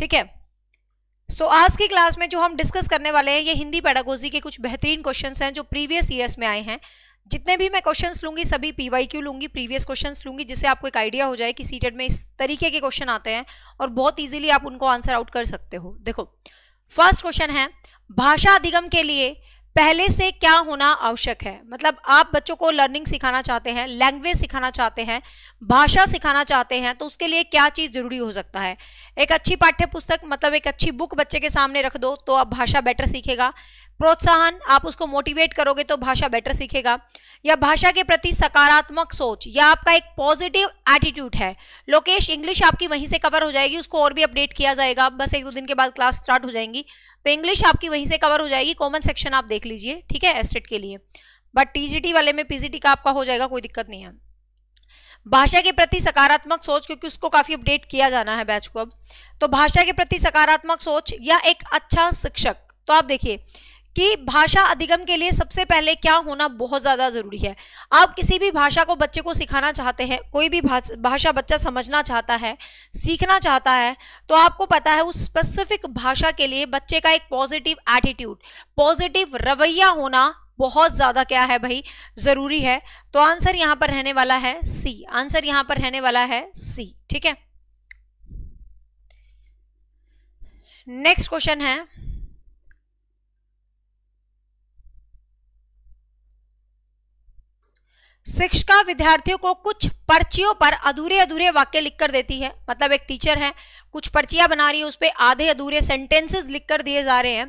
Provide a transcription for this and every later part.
ठीक है सो so, आज की क्लास में जो हम डिस्कस करने वाले हैं ये हिंदी पैडागोजी के कुछ बेहतरीन क्वेश्चंस हैं जो प्रीवियस ईयर्स में आए हैं जितने भी मैं क्वेश्चंस लूंगी सभी पीवाईक्यू लूंगी प्रीवियस क्वेश्चंस लूंगी जिससे आपको एक आइडिया हो जाए कि सीटेड e में इस तरीके के क्वेश्चन आते हैं और बहुत इजीली आप उनको आंसर आउट कर सकते हो देखो फर्स्ट क्वेश्चन है भाषा अधिगम के लिए पहले से क्या होना आवश्यक है मतलब आप बच्चों को लर्निंग सिखाना चाहते हैं लैंग्वेज सिखाना चाहते हैं भाषा सिखाना चाहते हैं तो उसके लिए क्या चीज़ ज़रूरी हो सकता है एक अच्छी पाठ्य पुस्तक मतलब एक अच्छी बुक बच्चे के सामने रख दो तो आप भाषा बेटर सीखेगा प्रोत्साहन आप उसको मोटिवेट करोगे तो भाषा बेटर सीखेगा या भाषा के प्रति सकारात्मक सोच या आपका एक पॉजिटिव एटीट्यूड है लोकेश इंग्लिश आपकी वहीं से कवर हो जाएगी उसको और भी अपडेट किया जाएगा बस एक दो दिन के बाद क्लास स्टार्ट हो जाएंगी तो इंग्लिश आपकी वहीं से कवर हो जाएगी कॉमन सेक्शन आप देख लीजिए ठीक है एस्टेट e के लिए बट टीजीटी वाले में पीजीटी का आपका हो जाएगा कोई दिक्कत नहीं है भाषा के प्रति सकारात्मक सोच क्योंकि उसको काफी अपडेट किया जाना है बैच को अब तो भाषा के प्रति सकारात्मक सोच या एक अच्छा शिक्षक तो आप देखिए कि भाषा अधिगम के लिए सबसे पहले क्या होना बहुत ज़्यादा ज़रूरी है आप किसी भी भाषा को बच्चे को सिखाना चाहते हैं कोई भी भाषा बच्चा समझना चाहता है सीखना चाहता है तो आपको पता है उस स्पेसिफिक भाषा के लिए बच्चे का एक पॉजिटिव एटीट्यूड पॉजिटिव रवैया होना बहुत ज़्यादा क्या है भाई ज़रूरी है तो आंसर यहां पर रहने वाला है सी आंसर यहां पर रहने वाला है सी ठीक है नेक्स्ट क्वेश्चन है शिक्षिका विद्यार्थियों को कुछ पर्चियों पर अधूरे अधूरे वाक्य लिख कर देती है मतलब एक टीचर है कुछ पर्चियां बना रही है उस पर आधे अधूरे सेंटेंसेस लिख कर दिए जा रहे हैं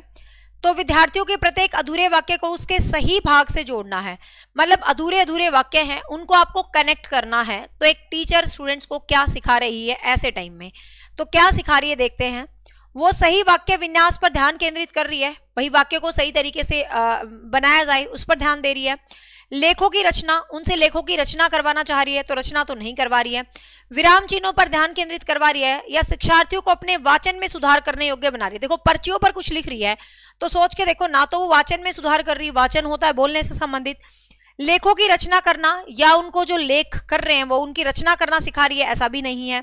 तो विद्यार्थियों के प्रत्येक अधूरे वाक्य को उसके सही भाग से जोड़ना है मतलब अधूरे अधूरे वाक्य हैं उनको आपको कनेक्ट करना है तो एक टीचर स्टूडेंट्स को क्या सिखा रही है ऐसे टाइम में तो क्या सिखा रही है देखते हैं वो सही वाक्य विन्यास पर ध्यान केंद्रित कर रही है वही वाक्य को सही तरीके से बनाया जाए उस पर ध्यान दे रही है लेखों की रचना उनसे लेखों की रचना करवाना चाह रही है तो रचना तो नहीं करवा रही है विराम चिन्हों पर ध्यान केंद्रित करवा रही है या शिक्षार्थियों को अपने वाचन में सुधार करने योग्य बना रही है देखो पर्चियों पर कुछ लिख रही है तो सोच के देखो ना तो वो वाचन में सुधार कर रही वाचन होता है बोलने से संबंधित लेखों की रचना करना या उनको जो लेख कर रहे हैं वो उनकी रचना करना सिखा रही है ऐसा भी नहीं है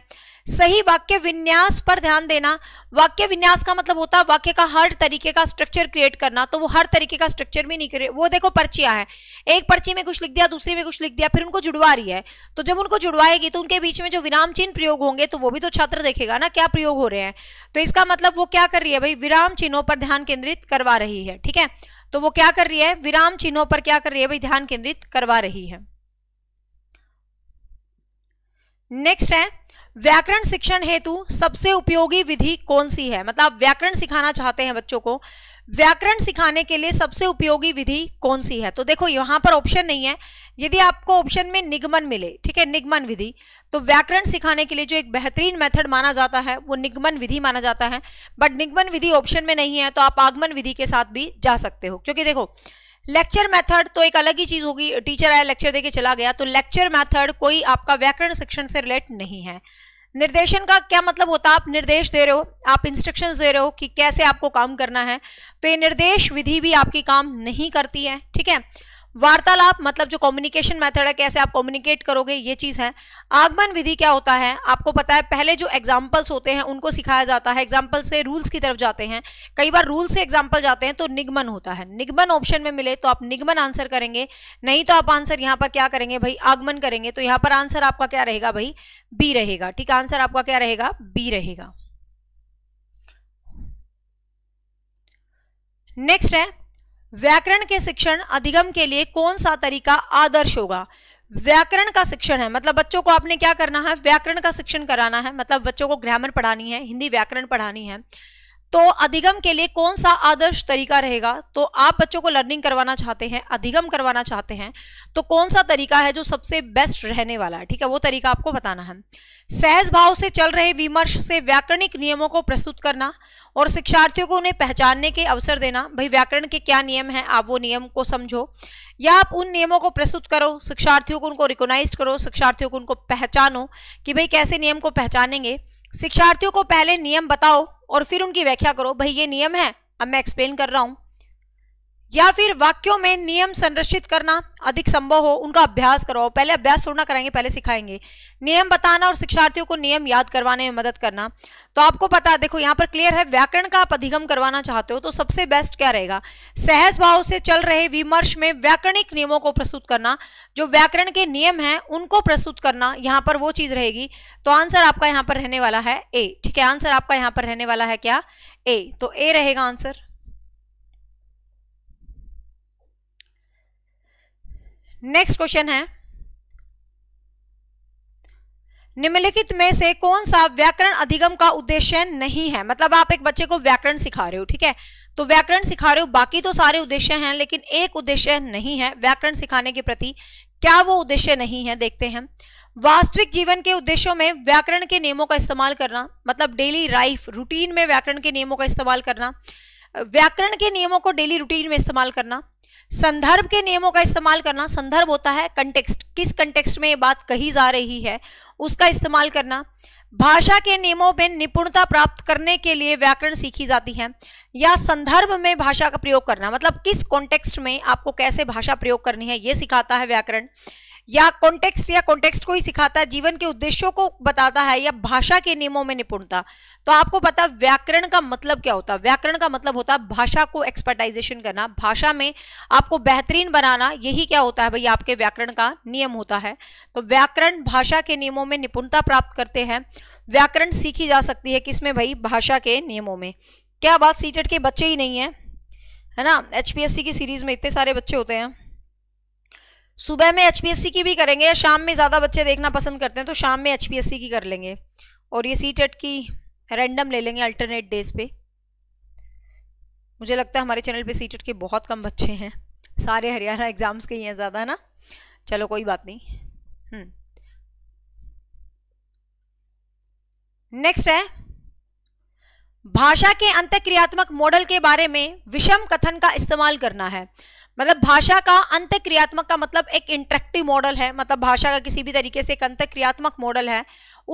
सही वाक्य विन्यास पर ध्यान देना वाक्य विन्यास का मतलब होता है वाक्य का हर तरीके का स्ट्रक्चर क्रिएट करना तो वो हर तरीके का स्ट्रक्चर भी नहीं क्रिएट वो देखो पर्चिया है एक पर्ची में कुछ लिख दिया दूसरी में कुछ लिख दिया फिर उनको जुड़वा रही है तो जब उनको जुड़वाएगी तो उनके बीच में जो विराम चिन्ह प्रयोग होंगे तो वो भी तो छात्र देखेगा ना क्या प्रयोग हो रहे हैं तो इसका मतलब वो क्या कर रही है भाई विराम चिन्हों पर ध्यान केंद्रित करवा रही है ठीक है तो वो क्या कर रही है विराम चिन्हों पर क्या कर रही है भाई ध्यान केंद्रित करवा रही है नेक्स्ट है व्याकरण शिक्षण हेतु सबसे उपयोगी विधि कौन सी है मतलब आप व्याकरण सिखाना चाहते हैं बच्चों को व्याकरण सिखाने के लिए सबसे उपयोगी विधि कौन सी है तो देखो यहाँ पर ऑप्शन नहीं है यदि आपको ऑप्शन में निगमन मिले ठीक है निगमन विधि तो व्याकरण सिखाने के लिए जो एक बेहतरीन मेथड माना जाता है वो निगमन विधि माना जाता है बट निगमन विधि ऑप्शन में नहीं है तो आप आगमन विधि के साथ भी जा सकते हो क्योंकि देखो लेक्चर मेथड तो एक अलग ही चीज होगी टीचर आया लेक्चर देके चला गया तो लेक्चर मेथड कोई आपका व्याकरण शिक्षण से रिलेट नहीं है निर्देशन का क्या मतलब होता है आप निर्देश दे रहे हो आप इंस्ट्रक्शंस दे रहे हो कि कैसे आपको काम करना है तो ये निर्देश विधि भी आपकी काम नहीं करती है ठीक है वार्तालाप मतलब जो कम्युनिकेशन मेथड है कैसे आप कम्युनिकेट करोगे ये चीज है आगमन विधि क्या होता है आपको पता है पहले जो एग्जाम्पल्स होते हैं उनको सिखाया जाता है एग्जाम्पल से रूल्स की तरफ जाते हैं कई बार रूल से एग्जाम्पल जाते हैं तो निगमन होता है निगमन ऑप्शन में मिले तो आप निगमन आंसर करेंगे नहीं तो आप आंसर यहाँ पर क्या करेंगे भाई आगमन करेंगे तो यहाँ पर आंसर आपका क्या रहेगा भाई बी रहेगा ठीक आंसर आपका क्या रहेगा बी रहेगा नेक्स्ट है व्याकरण के शिक्षण अधिगम के लिए कौन सा तरीका आदर्श होगा व्याकरण का शिक्षण है मतलब बच्चों को आपने क्या करना है व्याकरण का शिक्षण कराना है मतलब बच्चों को ग्रामर पढ़ानी है हिंदी व्याकरण पढ़ानी है तो अधिगम के लिए कौन सा आदर्श तरीका रहेगा तो आप बच्चों को लर्निंग करवाना चाहते हैं अधिगम करवाना चाहते हैं तो कौन सा तरीका है जो सबसे बेस्ट रहने वाला है ठीक है वो तरीका आपको बताना है सहज भाव से चल रहे विमर्श से व्याकरणिक नियमों को प्रस्तुत करना और शिक्षार्थियों को उन्हें पहचानने के अवसर देना भाई व्याकरण के क्या नियम हैं आप वो नियम को समझो या आप उन नियमों को प्रस्तुत करो शिक्षार्थियों को उनको रिकोनाइज करो शिक्षार्थियों को उनको पहचानो कि भाई कैसे नियम को पहचानेंगे शिक्षार्थियों को पहले नियम बताओ और फिर उनकी व्याख्या करो भाई ये नियम है अब मैं एक्सप्लेन कर रहा हूँ या फिर वाक्यों में नियम संरक्षित करना अधिक संभव हो उनका अभ्यास करवाओ पहले अभ्यास थोड़ा कराएंगे पहले सिखाएंगे नियम बताना और शिक्षार्थियों को नियम याद करवाने में मदद करना तो आपको पता देखो यहाँ पर क्लियर है व्याकरण का आप अधिगम करवाना चाहते हो तो सबसे बेस्ट क्या रहेगा सहज भाव से चल रहे विमर्श में व्याकरणिक नियमों को प्रस्तुत करना जो व्याकरण के नियम हैं उनको प्रस्तुत करना यहाँ पर वो चीज रहेगी तो आंसर आपका यहाँ पर रहने वाला है ए ठीक है आंसर आपका यहाँ पर रहने वाला है क्या ए तो ए रहेगा आंसर नेक्स्ट क्वेश्चन है निम्नलिखित में से कौन सा व्याकरण अधिगम का उद्देश्य नहीं है मतलब आप एक बच्चे को व्याकरण सिखा रहे हो ठीक है तो व्याकरण सिखा रहे हो बाकी तो सारे उद्देश्य हैं लेकिन एक उद्देश्य नहीं है व्याकरण सिखाने के प्रति क्या वो उद्देश्य नहीं है देखते हैं वास्तविक जीवन के उद्देश्यों में व्याकरण के नियमों का इस्तेमाल करना मतलब डेली लाइफ रूटीन में व्याकरण के नियमों का इस्तेमाल करना व्याकरण के नियमों को डेली रूटीन में इस्तेमाल करना संदर्भ के नियमों का इस्तेमाल करना संदर्भ होता है कंटेक्स्ट किस कंटेक्स्ट में ये बात कही जा रही है उसका इस्तेमाल करना भाषा के नियमों में निपुणता प्राप्त करने के लिए व्याकरण सीखी जाती है या संदर्भ में भाषा का प्रयोग करना मतलब किस कॉन्टेक्स्ट में आपको कैसे भाषा प्रयोग करनी है ये सिखाता है व्याकरण या कॉन्टेक्स्ट या कॉन्टेक्स्ट को ही सिखाता है जीवन के उद्देश्यों को बताता है या भाषा के नियमों में निपुणता तो आपको पता व्याकरण का मतलब क्या होता है व्याकरण का मतलब होता है भाषा को एक्सपर्टाइजेशन करना भाषा में आपको बेहतरीन बनाना यही क्या होता है भाई आपके व्याकरण का नियम होता है तो व्याकरण भाषा के नियमों में निपुणता प्राप्त करते हैं व्याकरण सीखी जा सकती है किसमें भाई भाषा के नियमों में क्या बात सीटेट के बच्चे ही नहीं है है ना एच की सीरीज में इतने सारे बच्चे होते हैं सुबह में एच की भी करेंगे या शाम में ज़्यादा बच्चे देखना पसंद करते हैं तो शाम में एच की कर लेंगे और ये सी e की रैंडम ले लेंगे अल्टरनेट डेज पे मुझे लगता है हमारे चैनल पे सी e के बहुत कम बच्चे हैं सारे हरियाणा एग्ज़ाम्स के ही हैं ज़्यादा ना चलो कोई बात नहीं नेक्स्ट हम्म। है भाषा के अंत क्रियात्मक मॉडल के बारे में विषम कथन का इस्तेमाल करना है मतलब भाषा का अंत क्रियात्मक का मतलब एक इंट्रेक्टिव मॉडल है मतलब भाषा का किसी भी तरीके से एक अंत क्रियात्मक मॉडल है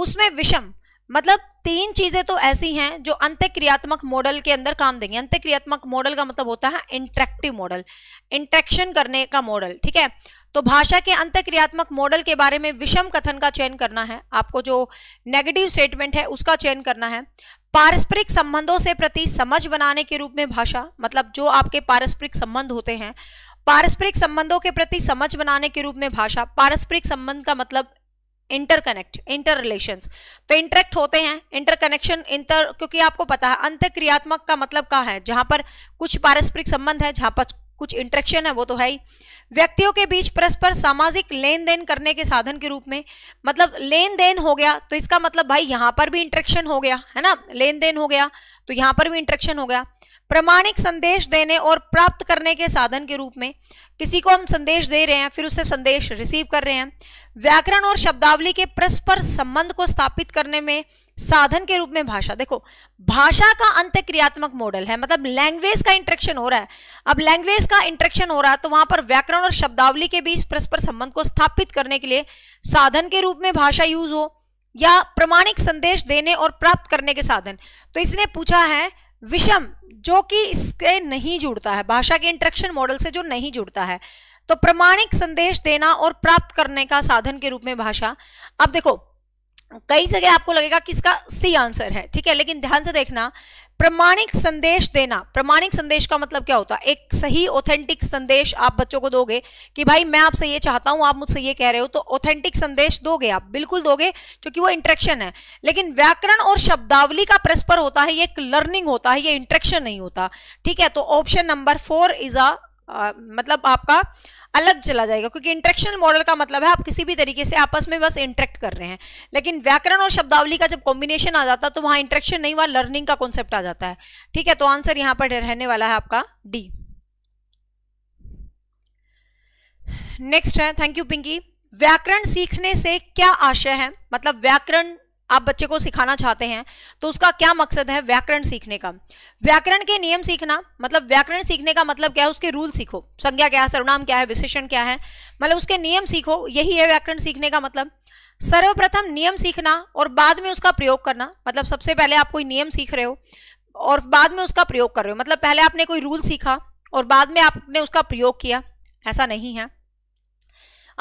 उसमें विषम मतलब तीन चीजें तो ऐसी हैं जो अंत क्रियात्मक मॉडल के अंदर काम देंगे अंत क्रियात्मक मॉडल का मतलब होता है इंट्रेक्टिव मॉडल इंट्रेक्शन करने का मॉडल ठीक है तो भाषा के अंत क्रियात्मक मॉडल के बारे में विषम कथन का चयन करना है आपको जो नेगेटिव स्टेटमेंट है उसका चयन करना है पारस्परिक संबंधों से प्रति समझ बनाने के रूप में भाषा मतलब जो आपके पारस्परिक संबंध होते हैं पारस्परिक संबंधों के प्रति समझ बनाने के रूप में भाषा पारस्परिक संबंध का मतलब इंटरकनेक्ट इंटर रिलेशन तो इंटरेक्ट होते हैं इंटरकनेक्शन इंटर क्योंकि आपको पता है अंत क्रियात्मक का मतलब कहा है जहां पर कुछ पारस्परिक संबंध है जहां पर कुछ इंट्रेक्शन है वो तो है ही व्यक्तियों के बीच परस्पर सामाजिक लेन देन करने के साधन के रूप में मतलब लेन देन हो गया तो इसका मतलब भाई यहाँ पर भी इंट्रेक्शन हो गया है ना लेन देन हो गया तो यहाँ पर भी इंट्रेक्शन हो गया प्रमाणिक संदेश देने और प्राप्त करने के साधन के रूप में किसी को हम संदेश दे रहे हैं फिर उसे संदेश रिसीव कर रहे हैं व्याकरण और शब्दावली के परस्पर संबंध को स्थापित करने में साधन के रूप में भाषा देखो भाषा का अंत क्रियात्मक मॉडल है मतलब लैंग्वेज का इंट्रेक्शन हो रहा है अब लैंग्वेज का इंट्रेक्शन हो रहा है तो वहां पर व्याकरण और शब्दावली के बीच परस्पर संबंध को स्थापित करने के लिए साधन के रूप में भाषा यूज हो या प्रमाणिक संदेश देने और प्राप्त करने के साधन तो इसने पूछा है विषम जो कि इससे नहीं जुड़ता है भाषा के इंट्रक्शन मॉडल से जो नहीं जुड़ता है तो प्रमाणिक संदेश देना और प्राप्त करने का साधन के रूप में भाषा अब देखो कई जगह आपको लगेगा कि इसका सी आंसर है ठीक है लेकिन ध्यान से देखना प्रमाणिक संदेश देना प्रमाणिक संदेश का मतलब क्या होता है एक सही ऑथेंटिक संदेश आप बच्चों को दोगे कि भाई मैं आपसे ये चाहता हूं आप मुझसे ये कह रहे हो तो ऑथेंटिक संदेश दोगे आप बिल्कुल दोगे क्योंकि वो इंट्रेक्शन है लेकिन व्याकरण और शब्दावली का परस्पर होता है ये एक लर्निंग होता है ये इंट्रेक्शन नहीं होता ठीक है तो option number four is a मतलब आपका अलग चला जाएगा क्योंकि इंट्रैक्शनल मॉडल का मतलब है आप किसी भी तरीके से आपस में बस इंट्रैक्ट कर रहे हैं लेकिन व्याकरण और शब्दावली का जब कॉम्बिनेशन आ जाता है तो वहां इंट्रेक्शन नहीं वहां लर्निंग का कॉन्सेप्ट आ जाता है ठीक है तो आंसर यहां पर रहने वाला है आपका डी नेक्स्ट है थैंक यू पिंकी व्याकरण सीखने से क्या आशय है मतलब व्याकरण आप बच्चे को सिखाना चाहते हैं तो उसका क्या मकसद है व्याकरण सीखने का व्याकरण के नियम सीखना मतलब व्याकरण सीखने का मतलब क्या है उसके रूल सीखो संज्ञा क्या है सर्वनाम क्या है विशेषण क्या है मतलब उसके नियम सीखो यही है व्याकरण सीखने का मतलब सर्वप्रथम नियम सीखना और बाद में उसका प्रयोग करना मतलब सबसे पहले आप कोई नियम सीख रहे हो और बाद में उसका प्रयोग कर रहे हो मतलब पहले आपने कोई रूल सीखा और बाद में आपने उसका प्रयोग किया ऐसा नहीं है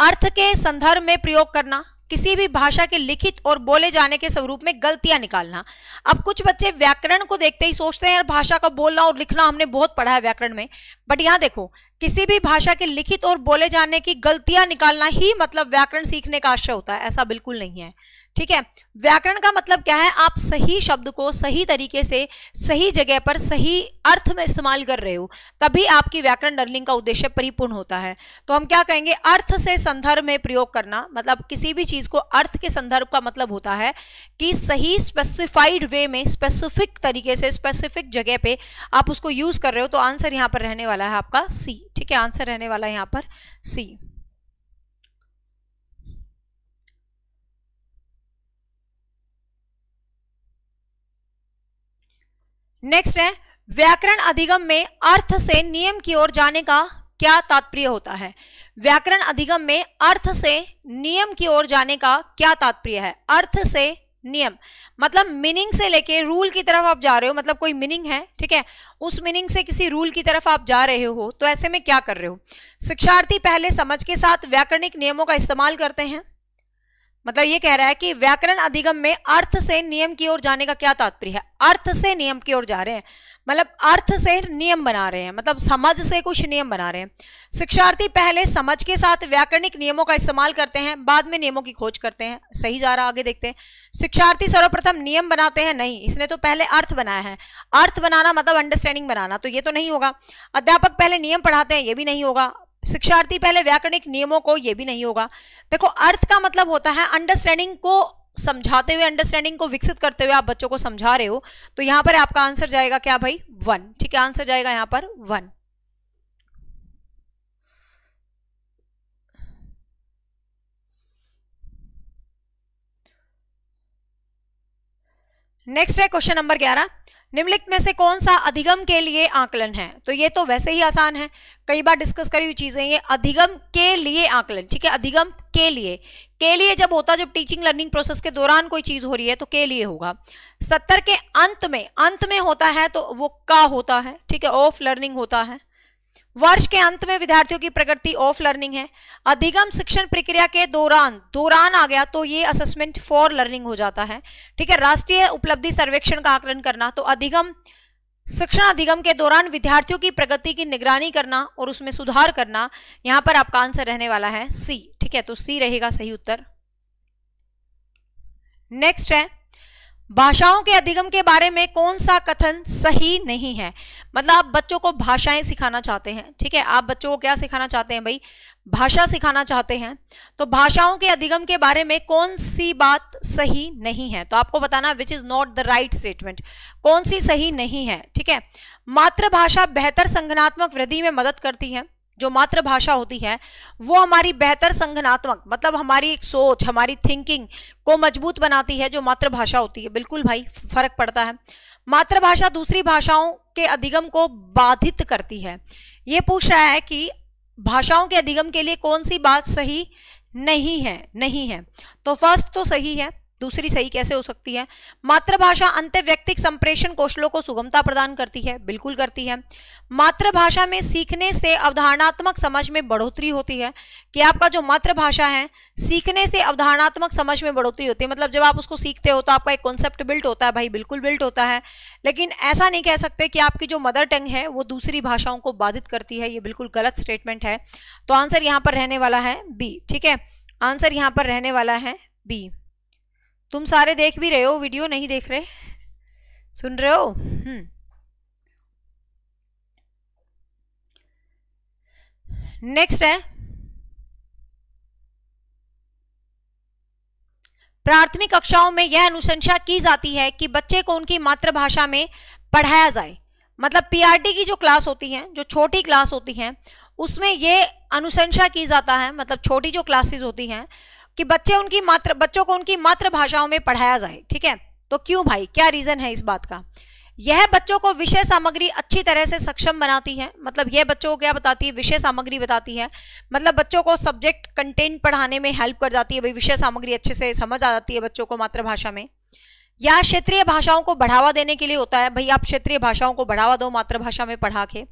अर्थ के संदर्भ में प्रयोग करना किसी भी भाषा के लिखित और बोले जाने के स्वरूप में गलतियां निकालना अब कुछ बच्चे व्याकरण को देखते ही सोचते हैं यार भाषा का बोलना और लिखना हमने बहुत पढ़ा है व्याकरण में बट यहाँ देखो किसी भी भाषा के लिखित और बोले जाने की गलतियां निकालना ही मतलब व्याकरण सीखने का आशय होता है ऐसा बिल्कुल नहीं है ठीक है व्याकरण का मतलब क्या है आप सही शब्द को सही तरीके से सही जगह पर सही अर्थ में इस्तेमाल कर रहे हो तभी आपकी व्याकरण लर्निंग का उद्देश्य परिपूर्ण होता है तो हम क्या कहेंगे अर्थ से संदर्भ में प्रयोग करना मतलब किसी भी चीज को अर्थ के संदर्भ का मतलब होता है कि सही स्पेसिफाइड वे में स्पेसिफिक तरीके से स्पेसिफिक जगह पे आप उसको यूज कर रहे हो तो आंसर यहाँ पर रहने वाला है आपका सी ठीक है आंसर रहने वाला है यहां पर सी नेक्स्ट है व्याकरण अधिगम में अर्थ से नियम की ओर जाने का क्या तात्पर्य होता है व्याकरण अधिगम में अर्थ से नियम की ओर जाने का क्या तात्पर्य है अर्थ से नियम मतलब मीनिंग से लेके रूल की तरफ आप जा रहे हो मतलब कोई मीनिंग है ठीक है उस मीनिंग से किसी रूल की तरफ आप जा रहे हो तो ऐसे में क्या कर रहे हो शिक्षार्थी पहले समझ के साथ व्याकरणिक नियमों का इस्तेमाल करते हैं मतलब ये कह रहा है कि व्याकरण अधिगम में अर्थ से नियम की ओर जाने का क्या तात्पर्य है अर्थ से नियम की ओर जा रहे हैं मतलब अर्थ से नियम बना रहे हैं मतलब समझ से कुछ नियम बना रहे हैं शिक्षार्थी पहले समझ के साथ व्याकरणिक नियमों का इस्तेमाल करते हैं बाद में नियमों की खोज करते हैं सही जा रहा आगे देखते हैं शिक्षार्थी सर्वप्रथम नियम बनाते हैं नहीं इसने तो पहले अर्थ बनाया है अर्थ बनाना मतलब अंडरस्टैंडिंग बनाना तो ये तो नहीं होगा अध्यापक पहले नियम पढ़ाते हैं ये भी नहीं होगा शिक्षार्थी पहले व्याकरणिक नियमों को यह भी नहीं होगा देखो अर्थ का मतलब होता है अंडरस्टैंडिंग को समझाते हुए अंडरस्टैंडिंग को विकसित करते हुए आप बच्चों को समझा रहे हो तो यहां पर आपका आंसर जाएगा क्या भाई वन ठीक है आंसर जाएगा यहां पर वन नेक्स्ट है क्वेश्चन नंबर ग्यारह निम्नलिखित में से कौन सा अधिगम के लिए आकलन है तो ये तो वैसे ही आसान है कई बार डिस्कस करी हुई चीजें ये अधिगम के लिए आकलन ठीक है अधिगम के लिए के लिए जब होता जब टीचिंग लर्निंग प्रोसेस के दौरान कोई चीज हो रही है तो के लिए होगा सत्तर के अंत में अंत में होता है तो वो का होता है ठीक है ऑफ लर्निंग होता है वर्ष के अंत में विद्यार्थियों की प्रगति ऑफ लर्निंग है अधिगम शिक्षण प्रक्रिया के दौरान दौरान आ गया तो ये असेसमेंट फॉर लर्निंग हो जाता है ठीक है राष्ट्रीय उपलब्धि सर्वेक्षण का आकलन करना तो अधिगम शिक्षण अधिगम के दौरान विद्यार्थियों की प्रगति की निगरानी करना और उसमें सुधार करना यहां पर आपका आंसर रहने वाला है सी ठीक है तो सी रहेगा सही उत्तर नेक्स्ट है भाषाओं के अधिगम के बारे में कौन सा कथन सही नहीं है मतलब आप बच्चों को भाषाएं सिखाना चाहते हैं ठीक है आप बच्चों को क्या सिखाना चाहते हैं भाई भाषा सिखाना चाहते हैं तो भाषाओं के अधिगम के बारे में कौन सी बात सही नहीं है तो आपको बताना which is not the right statement कौन सी सही नहीं है ठीक है मातृभाषा बेहतर संगठनात्मक वृद्धि में मदद करती है जो मातृभाषा होती है वो हमारी बेहतर संगठनात्मक मतलब हमारी एक सोच हमारी थिंकिंग को मजबूत बनाती है जो मातृभाषा होती है बिल्कुल भाई फर्क पड़ता है मातृभाषा दूसरी भाषाओं के अधिगम को बाधित करती है ये पूछ रहा है कि भाषाओं के अधिगम के लिए कौन सी बात सही नहीं है नहीं है तो फर्स्ट तो सही है दूसरी सही कैसे हो सकती है मातृभाषा अंत व्यक्तिक संप्रेषण कौशलों को सुगमता प्रदान करती है बिल्कुल करती है मातृभाषा में सीखने से अवधारणात्मक समझ में बढ़ोतरी होती है कि आपका जो मातृभाषा है सीखने से अवधारणात्मक समझ में बढ़ोतरी होती है मतलब जब आप उसको सीखते हो तो आपका एक कॉन्सेप्ट बिल्ट होता है भाई बिल्कुल बिल्ट होता है लेकिन ऐसा नहीं कह सकते कि आपकी जो मदर टंग है वो दूसरी भाषाओं को बाधित करती है ये बिल्कुल गलत स्टेटमेंट है तो आंसर यहाँ पर रहने वाला है बी ठीक है आंसर यहाँ पर रहने वाला है बी तुम सारे देख भी रहे हो वीडियो नहीं देख रहे सुन रहे हो नेक्स्ट हम्म। है प्राथमिक कक्षाओं में यह अनुशंसा की जाती है कि बच्चे को उनकी मातृभाषा में पढ़ाया जाए मतलब पीआरटी की जो क्लास होती है जो छोटी क्लास होती है उसमें यह अनुशंसा की जाता है मतलब छोटी जो क्लासेस होती हैं कि बच्चे उनकी मात्र बच्चों को उनकी मातृभाषाओं में पढ़ाया जाए ठीक है तो क्यों भाई क्या रीजन है इस बात का यह बच्चों को विषय सामग्री अच्छी तरह से सक्षम बनाती है मतलब यह बच्चों को क्या बताती है विषय सामग्री बताती है मतलब बच्चों को सब्जेक्ट कंटेंट पढ़ाने में हेल्प कर जाती है भाई विषय सामग्री अच्छे से समझ आ जाती है बच्चों को मातृभाषा में यह क्षेत्रीय भाषाओं को बढ़ावा देने के लिए होता है भाई आप क्षेत्रीय भाषाओं को बढ़ावा दो मातृभाषा में पढ़ा के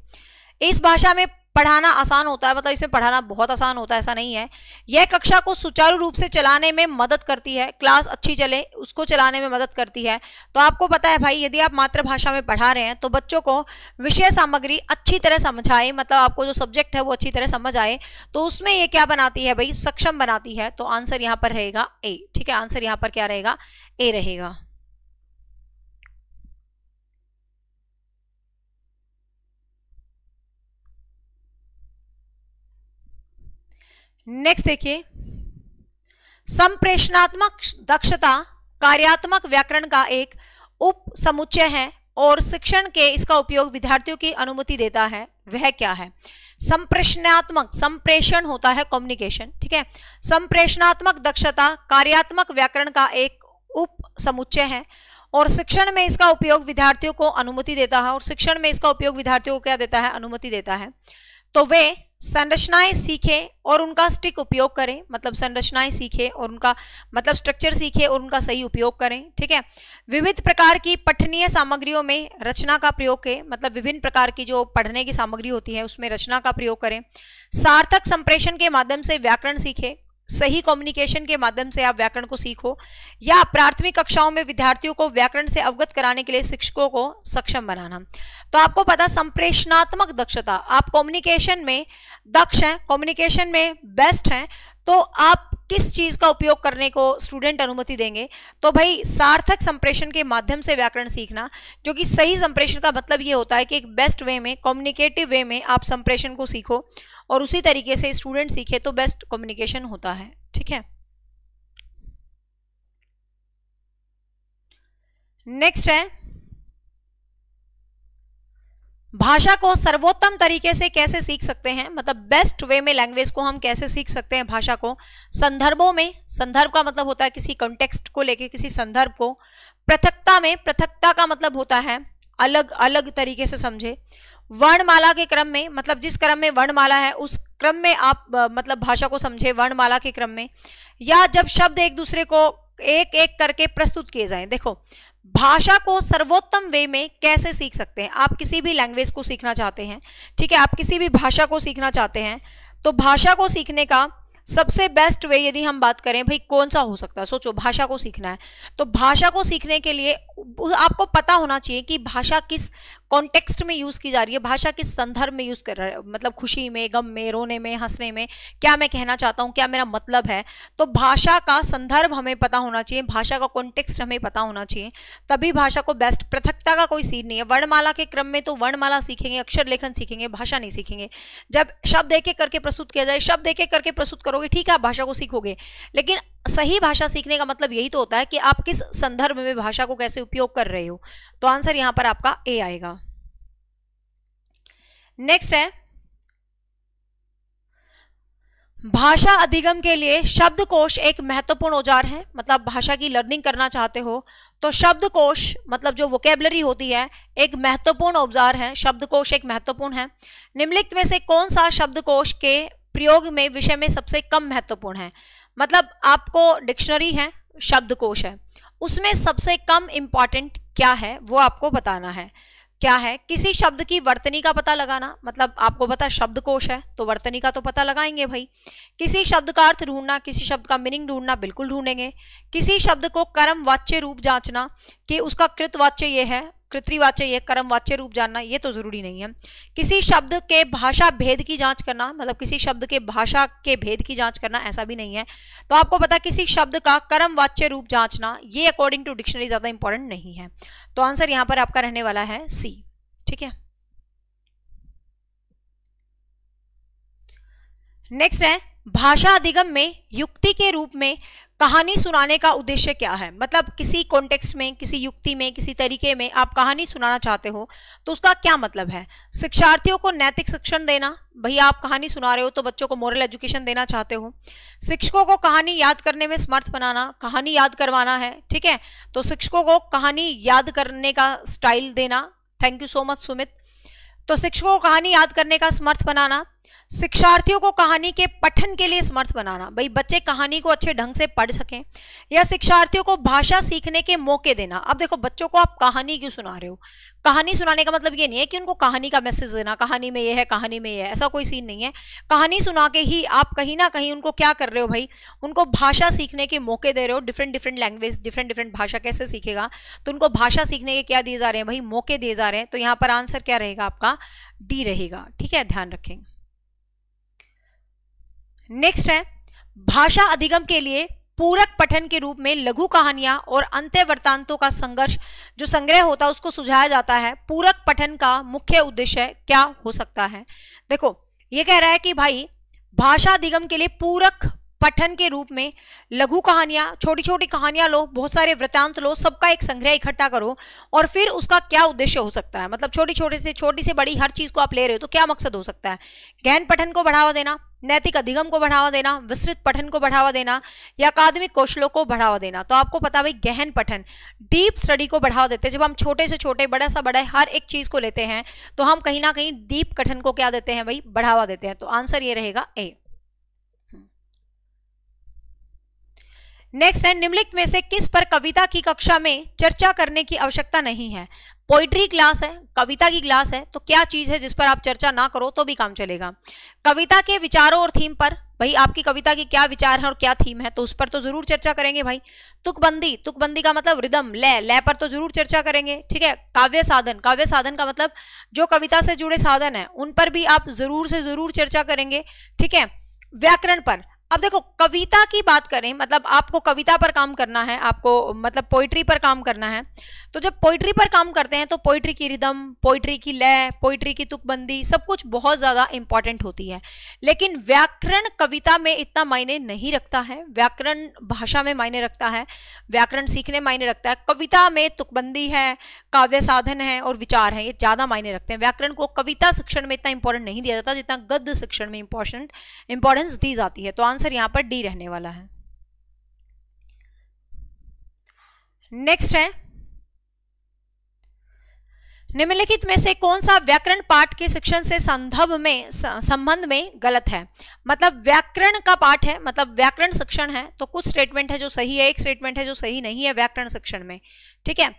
इस भाषा में पढ़ाना आसान होता है मतलब इसमें पढ़ाना बहुत आसान होता है ऐसा नहीं है यह कक्षा को सुचारू रूप से चलाने में मदद करती है क्लास अच्छी चले उसको चलाने में मदद करती है तो आपको पता है भाई यदि आप मातृभाषा में पढ़ा रहे हैं तो बच्चों को विषय सामग्री अच्छी तरह समझ आए मतलब आपको जो सब्जेक्ट है वो अच्छी तरह समझ आए तो उसमें ये क्या बनाती है भाई सक्षम बनाती है तो आंसर यहाँ पर रहेगा ए ठीक है आंसर यहाँ पर क्या रहेगा ए रहेगा नेक्स्ट देखिए संप्रेषणात्मक दक्षता कार्यात्मक व्याकरण का एक उप समुच्चय है और शिक्षण के इसका उपयोग विद्यार्थियों की अनुमति देता है वह क्या है संप्रेषणात्मक संप्रेषण होता है कम्युनिकेशन ठीक है संप्रेषणात्मक दक्षता कार्यात्मक व्याकरण का एक उप समुच्चय है और शिक्षण में इसका उपयोग विद्यार्थियों को अनुमति देता है और शिक्षण में इसका उपयोग विद्यार्थियों को क्या देता है अनुमति देता है तो वे संरचनाएं सीखें और उनका स्टिक उपयोग करें मतलब संरचनाएं सीखें और उनका मतलब स्ट्रक्चर सीखें और उनका सही उपयोग करें ठीक है विविध प्रकार की पठनीय सामग्रियों में रचना का प्रयोग करें मतलब विभिन्न प्रकार की जो पढ़ने की सामग्री होती है उसमें रचना का प्रयोग करें सार्थक संप्रेषण के माध्यम से व्याकरण सीखें सही कम्युनिकेशन के माध्यम से आप व्याकरण को सीखो या प्राथमिक कक्षाओं में विद्यार्थियों को व्याकरण से अवगत कराने के लिए शिक्षकों को सक्षम बनाना तो आपको पता संप्रेषणात्मक दक्षता आप कम्युनिकेशन में दक्ष हैं कम्युनिकेशन में बेस्ट हैं तो आप किस चीज का उपयोग करने को स्टूडेंट अनुमति देंगे तो भाई सार्थक संप्रेषण के माध्यम से व्याकरण सीखना जो कि सही संप्रेषण का मतलब ये होता है कि एक बेस्ट वे में कम्युनिकेटिव वे में आप संप्रेषण को सीखो और उसी तरीके से स्टूडेंट सीखे तो बेस्ट कम्युनिकेशन होता है ठीक है नेक्स्ट है भाषा को सर्वोत्तम तरीके से कैसे सीख सकते हैं मतलब बेस्ट वे में लैंग्वेज को हम कैसे सीख सकते हैं भाषा को संदर्भों में संदर्भ का मतलब होता है किसी कॉन्टेक्स्ट को लेके किसी संदर्भ को पृथकता में पृथकता का मतलब होता है अलग अलग तरीके से समझे वर्णमाला के क्रम में मतलब जिस क्रम में वर्णमाला है उस क्रम में आप मतलब भाषा को समझे वर्णमाला के क्रम में या जब शब्द एक दूसरे को एक एक करके प्रस्तुत किए जाए देखो भाषा को सर्वोत्तम वे में कैसे सीख सकते हैं आप किसी भी लैंग्वेज को सीखना चाहते हैं ठीक है आप किसी भी भाषा को सीखना चाहते हैं तो भाषा को सीखने का सबसे बेस्ट वे यदि हम बात करें भाई कौन सा हो सकता है सोचो भाषा को सीखना है तो भाषा को सीखने के लिए आपको पता होना चाहिए कि भाषा किस कॉन्टेक्स्ट में यूज़ की जा रही है भाषा किस संदर्भ में यूज़ कर रहा है मतलब खुशी में गम में रोने में हंसने में क्या मैं कहना चाहता हूँ क्या मेरा मतलब है तो भाषा का संदर्भ हमें पता होना चाहिए भाषा का कॉन्टेक्स्ट हमें पता होना चाहिए तभी भाषा को बेस्ट पृथकता का कोई सीन नहीं है वर्णमाला के क्रम में तो वर्णमाला सीखेंगे अक्षर लेखन सीखेंगे भाषा नहीं सीखेंगे जब शब्द एक एक करके प्रस्तुत किया जाए शब्द एक एक करके प्रस्तुत करोगे ठीक है आप भाषा को सीखोगे लेकिन सही भाषा सीखने का मतलब यही तो होता है कि आप किस संदर्भ में भाषा को कैसे उपयोग कर रहे हो तो आंसर यहां पर आपका ए आएगा नेक्स्ट है भाषा अधिगम के लिए शब्दकोश एक महत्वपूर्ण औजार है मतलब भाषा की लर्निंग करना चाहते हो तो शब्दकोश मतलब जो वोकेबलरी होती है एक महत्वपूर्ण औजार है शब्दकोश एक महत्वपूर्ण है निम्नलिखित में से कौन सा शब्दकोश के प्रयोग में विषय में सबसे कम महत्वपूर्ण है मतलब आपको डिक्शनरी है शब्दकोश है उसमें सबसे कम इम्पॉर्टेंट क्या है वो आपको बताना है क्या है किसी शब्द की वर्तनी का पता लगाना मतलब आपको पता शब्दकोश है तो वर्तनी का तो पता लगाएंगे भाई किसी शब्द का अर्थ ढूंढना किसी शब्द का मीनिंग ढूंढना बिल्कुल ढूंढेंगे किसी शब्द को कर्म वाच्य रूप जांचना कि उसका कृत वाच्य ये है कृत्रिवाच्य या कर्म वाच्य रूप जानना ये तो जरूरी नहीं है किसी शब्द के भाषा भेद की जांच करना मतलब किसी शब्द के भाषा के भेद की जांच करना ऐसा भी नहीं है तो आपको पता किसी शब्द का कर्म वाच्य रूप जांचना ये अकॉर्डिंग टू डिक्शनरी ज्यादा इंपॉर्टेंट नहीं है तो आंसर यहाँ पर आपका रहने वाला है सी ठीक है नेक्स्ट है भाषा अधिगम में युक्ति के रूप में कहानी सुनाने का उद्देश्य क्या है मतलब किसी कॉन्टेक्स्ट में किसी युक्ति में किसी तरीके में आप कहानी सुनाना चाहते हो तो उसका क्या मतलब है शिक्षार्थियों को नैतिक शिक्षण देना भई आप कहानी सुना रहे हो तो बच्चों को मॉरल एजुकेशन देना चाहते हो शिक्षकों को कहानी याद करने में समर्थ बनाना कहानी याद करवाना है ठीक है तो शिक्षकों को कहानी याद करने का स्टाइल देना thank you so much Sumit तो शिक्षकों को कहानी याद करने का समर्थ बनाना शिक्षार्थियों को कहानी के पठन के लिए समर्थ बनाना भाई बच्चे कहानी को अच्छे ढंग से पढ़ सकें या शिक्षार्थियों को भाषा सीखने के मौके देना अब देखो बच्चों को आप कहानी क्यों सुना रहे हो कहानी सुनाने का मतलब ये नहीं है कि उनको कहानी का मैसेज देना कहानी में ये है कहानी में ये है ऐसा कोई सीन नहीं है कहानी सुना के ही आप कहीं ना कहीं उनको क्या कर रहे हो भाई उनको भाषा सीखने के मौके दे रहे हो different different language different different भाषा कैसे सीखेगा तो उनको भाषा सीखने के क्या दिए जा रहे हैं भाई मौके दिए जा रहे हैं तो यहाँ पर आंसर क्या रहेगा आपका डी रहेगा ठीक है ध्यान रखेंगे नेक्स्ट है भाषा अधिगम के लिए पूरक पठन के रूप में लघु कहानियां और अंत्य वर्तांतों का संघर्ष जो संग्रह होता है उसको सुझाया जाता है पूरक पठन का मुख्य उद्देश्य क्या हो सकता है देखो ये कह रहा है कि भाई भाषा अधिगम के लिए पूरक पठन के रूप में लघु कहानियां छोटी छोटी कहानियां लो बहुत सारे वृतांत लो सबका एक संग्रह इकट्ठा करो और फिर उसका क्या उद्देश्य हो सकता है मतलब छोटी छोटी से छोटी से बड़ी हर चीज को आप ले रहे हो तो क्या मकसद हो सकता है ज्ञान पठन को बढ़ावा देना नैतिक अधिगम को बढ़ावा देना विस्तृत पठन को बढ़ावा देना या अकादमिक कौशलों को बढ़ावा देना तो आपको पता भाई गहन पठन डीप स्टडी को बढ़ावा देते हैं जब हम छोटे से छोटे बड़ा सा बड़ा हर एक चीज को लेते हैं तो हम कहीं ना कहीं डीप कठन को क्या देते हैं भाई बढ़ावा देते हैं तो आंसर ये रहेगा ए नेक्स्ट है निम्नलिखित में से किस पर कविता की कक्षा में चर्चा करने की आवश्यकता नहीं है पोइट्री क्लास है कविता की क्लास है तो क्या चीज है जिस पर आप चर्चा ना करो तो भी काम चलेगा कविता के विचारों और थीम पर भाई आपकी कविता की क्या विचार है और क्या थीम है तो उस पर तो जरूर चर्चा करेंगे भाई तुकबंदी तुकबंदी का मतलब रिदम लय लय पर तो जरूर चर्चा करेंगे ठीक है काव्य साधन काव्य साधन का मतलब जो कविता से जुड़े साधन है उन पर भी आप जरूर से जरूर चर्चा करेंगे ठीक है व्याकरण पर अब देखो कविता की बात करें मतलब आपको कविता पर काम करना है आपको मतलब पोइट्री पर काम करना है तो जब पोइट्री पर काम करते हैं तो पोइट्री की रिदम पोइट्री की लय पोइट्री की तुकबंदी सब कुछ बहुत ज़्यादा इंपॉर्टेंट होती है लेकिन व्याकरण कविता में इतना मायने नहीं रखता है व्याकरण भाषा में मायने रखता है व्याकरण सीखने मायने रखता है कविता में तुकबंदी है काव्य साधन है और विचार है ये ज़्यादा मायने रखते हैं व्याकरण को कविता शिक्षण में इतना इंपॉर्टेंट नहीं दिया जाता जितना गद्य शिक्षण में इंपॉर्टेंट इंपॉर्टेंस दी जाती है तो आंसर आंसर यहां पर डी रहने वाला है नेक्स्ट है निम्नलिखित में से कौन सा व्याकरण पाठ के शिक्षण से संदर्भ में संबंध में गलत है मतलब व्याकरण का पाठ है मतलब व्याकरण शिक्षण है तो कुछ स्टेटमेंट है जो सही है एक स्टेटमेंट है जो सही नहीं है व्याकरण शिक्षण में ठीक है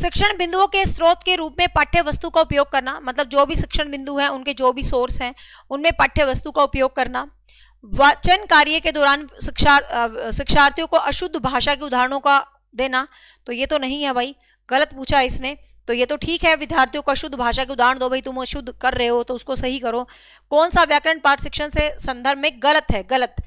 शिक्षण बिंदुओं के स्रोत के रूप में पाठ्य वस्तु का उपयोग करना मतलब जो भी शिक्षण बिंदु है उनके जो भी सोर्स हैं उनमें पाठ्य वस्तु का उपयोग करना वाचन कार्य के दौरान शिक्षार्थियों को अशुद्ध भाषा के उदाहरणों का देना तो ये तो नहीं है भाई गलत पूछा इसने तो ये तो ठीक है विद्यार्थियों को अशुद्ध भाषा के उदाहरण दो भाई तुम अशुद्ध कर रहे हो तो उसको सही करो कौन सा व्याकरण पाठ शिक्षण से संदर्भ में गलत है गलत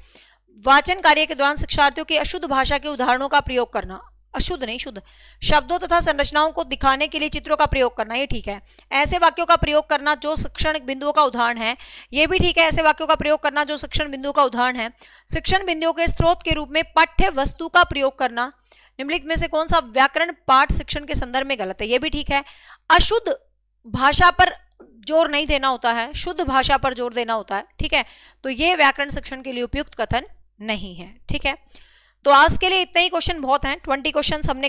वाचन कार्य के दौरान शिक्षार्थियों की अशुद्ध भाषा के उदाहरणों का प्रयोग करना अशुद्ध नहीं शुद्ध शब्दों तथा संरचनाओं को दिखाने के लिए चित्रों का प्रयोग करना ये ठीक है ऐसे वाक्यों का प्रयोग करना जो शिक्षण बिंदुओं का उदाहरण है ये भी ठीक है ऐसे वाक्यों का प्रयोग करना जो शिक्षण बिंदुओं का उदाहरण है शिक्षण बिंदुओं के स्रोत के रूप में पाठ्य वस्तु का प्रयोग करना निम्नलिखित में से कौन सा व्याकरण पाठ शिक्षण के संदर्भ में गलत है यह भी ठीक है अशुद्ध भाषा पर जोर नहीं देना होता है शुद्ध भाषा पर जोर देना होता है ठीक है तो ये व्याकरण शिक्षण के लिए उपयुक्त कथन नहीं है ठीक है तो आज के लिए इतने ही क्वेश्चन बहुत हैं ट्वेंटी क्वेश्चन हमने